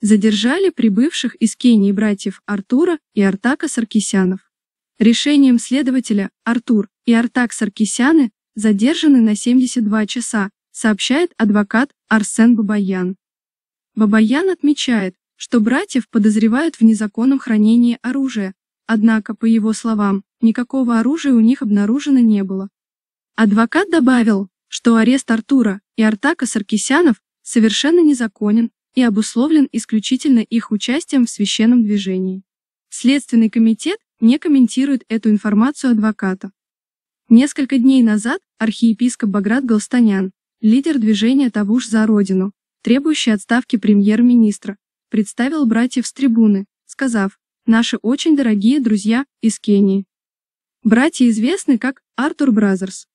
задержали прибывших из Кении братьев Артура и Артака Саркисянов. Решением следователя Артур и Артак Саркисяны задержаны на 72 часа, сообщает адвокат Арсен Бабаян. Бабаян отмечает, что братьев подозревают в незаконном хранении оружия, однако, по его словам, никакого оружия у них обнаружено не было. Адвокат добавил, что арест Артура и Артака Саркисянов совершенно незаконен и обусловлен исключительно их участием в священном движении. Следственный комитет не комментирует эту информацию адвоката. Несколько дней назад архиепископ Баграт Голстанян, лидер движения «Тавуш за Родину», требующий отставки премьер-министра, представил братьев с трибуны, сказав, «Наши очень дорогие друзья из Кении». Братья известны как Артур Бразерс.